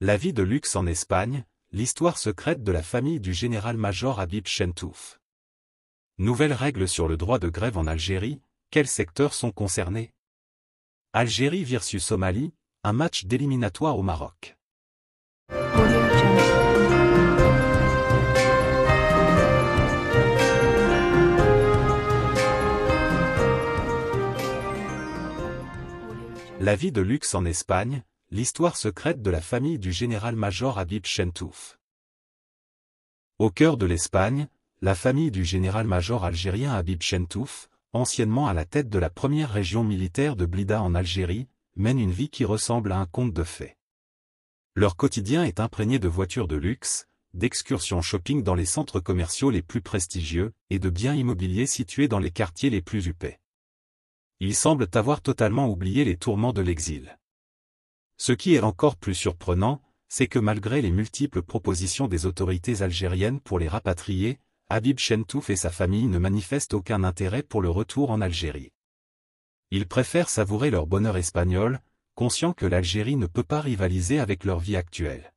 La vie de luxe en Espagne, l'histoire secrète de la famille du général-major Habib Chentouf. Nouvelles règles sur le droit de grève en Algérie, quels secteurs sont concernés Algérie versus Somalie, un match d'éliminatoire au Maroc. La vie de luxe en Espagne, L'histoire secrète de la famille du général-major Habib Chentouf. Au cœur de l'Espagne, la famille du général-major algérien Habib Chentouf, anciennement à la tête de la première région militaire de Blida en Algérie, mène une vie qui ressemble à un conte de fées. Leur quotidien est imprégné de voitures de luxe, d'excursions shopping dans les centres commerciaux les plus prestigieux et de biens immobiliers situés dans les quartiers les plus huppés. Ils semblent avoir totalement oublié les tourments de l'exil. Ce qui est encore plus surprenant, c'est que malgré les multiples propositions des autorités algériennes pour les rapatrier, Habib Chentouf et sa famille ne manifestent aucun intérêt pour le retour en Algérie. Ils préfèrent savourer leur bonheur espagnol, conscient que l'Algérie ne peut pas rivaliser avec leur vie actuelle.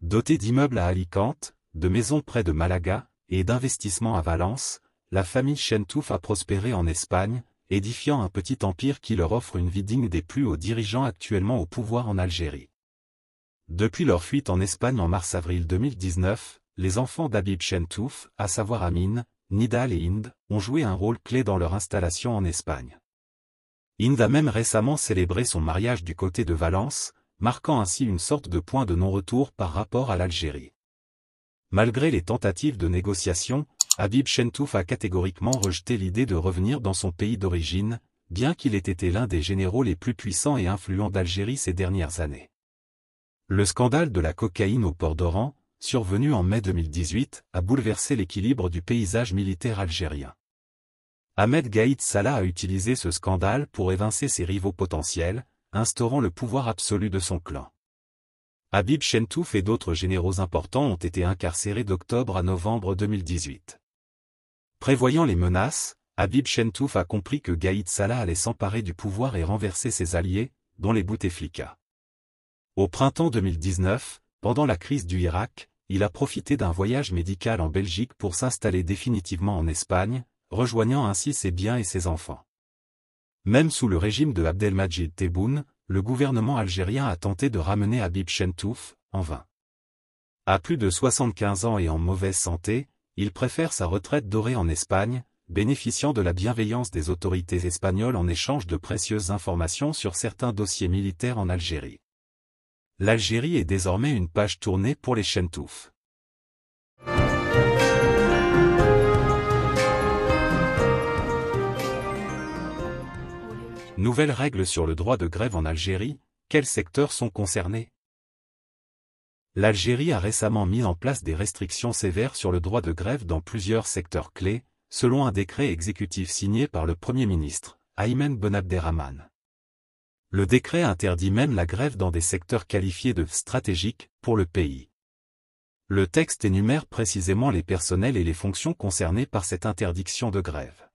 Dotée d'immeubles à Alicante, de maisons près de Malaga, et d'investissements à Valence, la famille Chentouf a prospéré en Espagne, édifiant un petit empire qui leur offre une vie digne des plus hauts dirigeants actuellement au pouvoir en Algérie. Depuis leur fuite en Espagne en mars-avril 2019, les enfants d'Abib Chentouf, à savoir Amine, Nidal et Inde, ont joué un rôle clé dans leur installation en Espagne. Inde a même récemment célébré son mariage du côté de Valence, marquant ainsi une sorte de point de non-retour par rapport à l'Algérie. Malgré les tentatives de négociation, Habib Chentouf a catégoriquement rejeté l'idée de revenir dans son pays d'origine, bien qu'il ait été l'un des généraux les plus puissants et influents d'Algérie ces dernières années. Le scandale de la cocaïne au port d'Oran, survenu en mai 2018, a bouleversé l'équilibre du paysage militaire algérien. Ahmed Gaïd Salah a utilisé ce scandale pour évincer ses rivaux potentiels, instaurant le pouvoir absolu de son clan. Habib Chentouf et d'autres généraux importants ont été incarcérés d'octobre à novembre 2018. Prévoyant les menaces, Habib Chentouf a compris que Gaïd Salah allait s'emparer du pouvoir et renverser ses alliés, dont les Bouteflika. Au printemps 2019, pendant la crise du Irak, il a profité d'un voyage médical en Belgique pour s'installer définitivement en Espagne, rejoignant ainsi ses biens et ses enfants. Même sous le régime de Abdelmajid Tebboune, le gouvernement algérien a tenté de ramener Habib Chentouf, en vain. À plus de 75 ans et en mauvaise santé, il préfère sa retraite dorée en Espagne, bénéficiant de la bienveillance des autorités espagnoles en échange de précieuses informations sur certains dossiers militaires en Algérie. L'Algérie est désormais une page tournée pour les Chentouf. Nouvelles règles sur le droit de grève en Algérie, quels secteurs sont concernés L'Algérie a récemment mis en place des restrictions sévères sur le droit de grève dans plusieurs secteurs clés, selon un décret exécutif signé par le Premier ministre, Aymen Bonabderrahman. Le décret interdit même la grève dans des secteurs qualifiés de stratégiques pour le pays. Le texte énumère précisément les personnels et les fonctions concernés par cette interdiction de grève.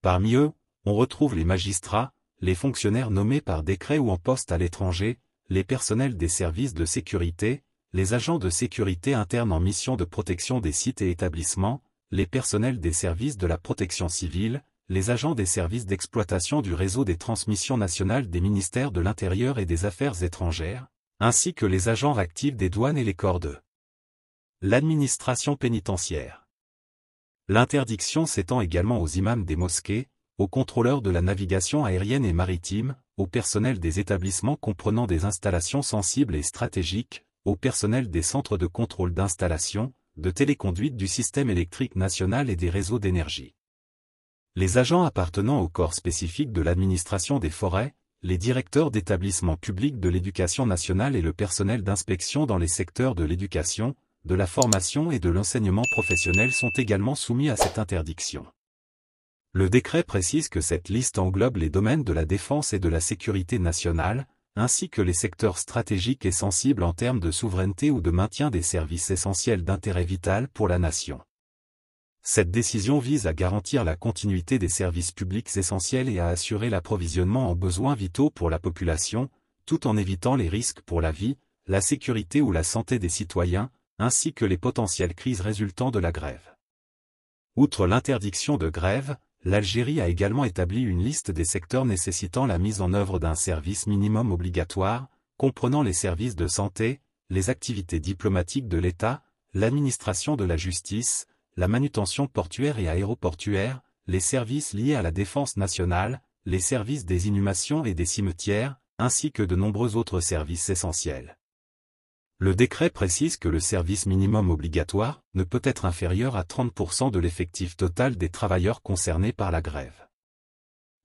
Parmi eux, on retrouve les magistrats, les fonctionnaires nommés par décret ou en poste à l'étranger, les personnels des services de sécurité, les agents de sécurité interne en mission de protection des sites et établissements, les personnels des services de la protection civile, les agents des services d'exploitation du réseau des transmissions nationales des ministères de l'Intérieur et des Affaires étrangères, ainsi que les agents actifs des douanes et les corps de l'administration pénitentiaire. L'interdiction s'étend également aux imams des mosquées, aux contrôleurs de la navigation aérienne et maritime, au personnel des établissements comprenant des installations sensibles et stratégiques, au personnel des centres de contrôle d'installation, de téléconduite du système électrique national et des réseaux d'énergie. Les agents appartenant au corps spécifique de l'administration des forêts, les directeurs d'établissements publics de l'éducation nationale et le personnel d'inspection dans les secteurs de l'éducation, de la formation et de l'enseignement professionnel sont également soumis à cette interdiction. Le décret précise que cette liste englobe les domaines de la défense et de la sécurité nationale, ainsi que les secteurs stratégiques et sensibles en termes de souveraineté ou de maintien des services essentiels d'intérêt vital pour la nation. Cette décision vise à garantir la continuité des services publics essentiels et à assurer l'approvisionnement en besoins vitaux pour la population, tout en évitant les risques pour la vie, la sécurité ou la santé des citoyens, ainsi que les potentielles crises résultant de la grève. Outre l'interdiction de grève, l'Algérie a également établi une liste des secteurs nécessitant la mise en œuvre d'un service minimum obligatoire, comprenant les services de santé, les activités diplomatiques de l'État, l'administration de la justice, la manutention portuaire et aéroportuaire, les services liés à la défense nationale, les services des inhumations et des cimetières, ainsi que de nombreux autres services essentiels. Le décret précise que le service minimum obligatoire ne peut être inférieur à 30% de l'effectif total des travailleurs concernés par la grève.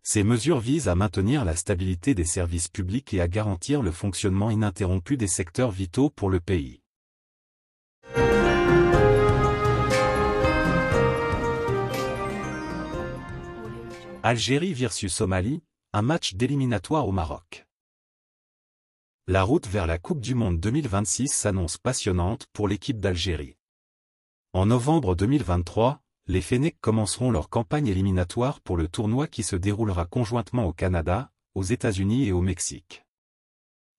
Ces mesures visent à maintenir la stabilité des services publics et à garantir le fonctionnement ininterrompu des secteurs vitaux pour le pays. Algérie versus Somalie, un match d'éliminatoire au Maroc. La route vers la Coupe du Monde 2026 s'annonce passionnante pour l'équipe d'Algérie. En novembre 2023, les Fennecs commenceront leur campagne éliminatoire pour le tournoi qui se déroulera conjointement au Canada, aux États-Unis et au Mexique.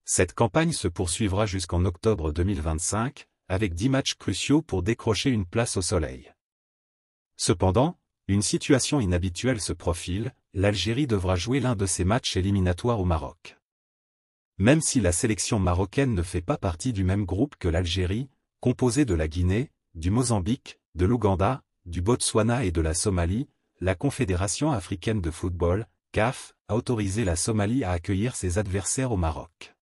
Cette campagne se poursuivra jusqu'en octobre 2025, avec dix matchs cruciaux pour décrocher une place au soleil. Cependant, une situation inhabituelle se profile, l'Algérie devra jouer l'un de ses matchs éliminatoires au Maroc. Même si la sélection marocaine ne fait pas partie du même groupe que l'Algérie, composée de la Guinée, du Mozambique, de l'Ouganda, du Botswana et de la Somalie, la Confédération africaine de football, CAF, a autorisé la Somalie à accueillir ses adversaires au Maroc.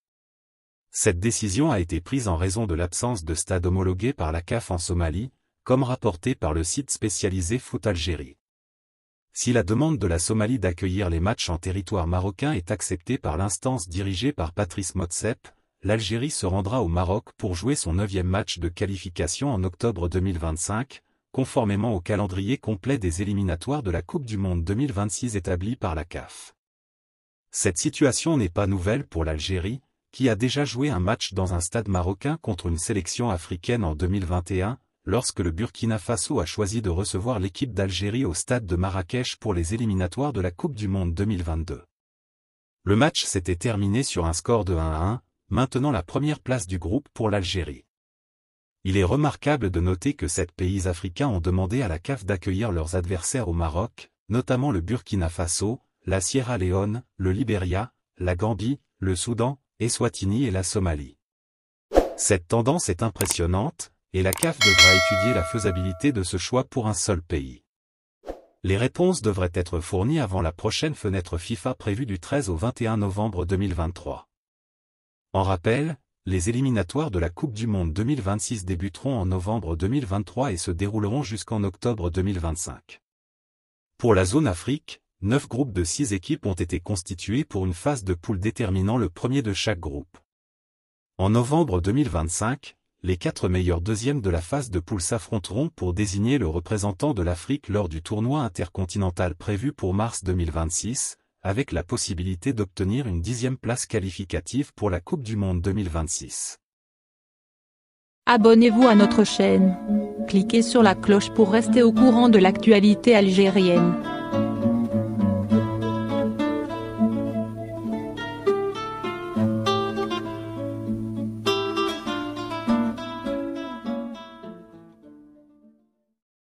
Cette décision a été prise en raison de l'absence de stade homologué par la CAF en Somalie, comme rapporté par le site spécialisé Foot Algérie. Si la demande de la Somalie d'accueillir les matchs en territoire marocain est acceptée par l'instance dirigée par Patrice Motsep, l'Algérie se rendra au Maroc pour jouer son neuvième match de qualification en octobre 2025, conformément au calendrier complet des éliminatoires de la Coupe du Monde 2026 établi par la CAF. Cette situation n'est pas nouvelle pour l'Algérie, qui a déjà joué un match dans un stade marocain contre une sélection africaine en 2021, lorsque le Burkina Faso a choisi de recevoir l'équipe d'Algérie au stade de Marrakech pour les éliminatoires de la Coupe du Monde 2022. Le match s'était terminé sur un score de 1 à 1, maintenant la première place du groupe pour l'Algérie. Il est remarquable de noter que sept pays africains ont demandé à la CAF d'accueillir leurs adversaires au Maroc, notamment le Burkina Faso, la Sierra Leone, le Liberia, la Gambie, le Soudan, Eswatini et la Somalie. Cette tendance est impressionnante, et la CAF devra étudier la faisabilité de ce choix pour un seul pays. Les réponses devraient être fournies avant la prochaine fenêtre FIFA prévue du 13 au 21 novembre 2023. En rappel, les éliminatoires de la Coupe du Monde 2026 débuteront en novembre 2023 et se dérouleront jusqu'en octobre 2025. Pour la zone Afrique, neuf groupes de six équipes ont été constitués pour une phase de poule déterminant le premier de chaque groupe. En novembre 2025, les quatre meilleurs deuxièmes de la phase de poule s'affronteront pour désigner le représentant de l'Afrique lors du tournoi intercontinental prévu pour mars 2026, avec la possibilité d'obtenir une dixième place qualificative pour la Coupe du Monde 2026. Abonnez-vous à notre chaîne. Cliquez sur la cloche pour rester au courant de l'actualité algérienne.